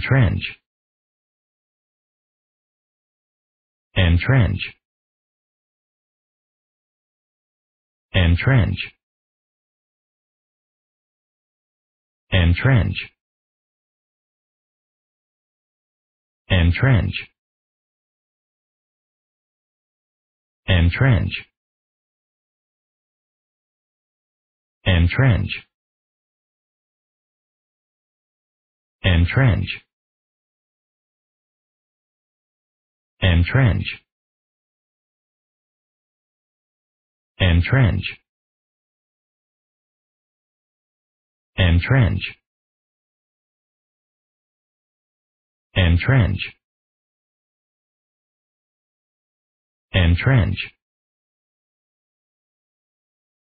Entrench. Entrench. Entrench. Entrench. Entrench. Entrench. Entrench. Entrench. Entrench. Entrench. Entrench. Entrench. Entrench.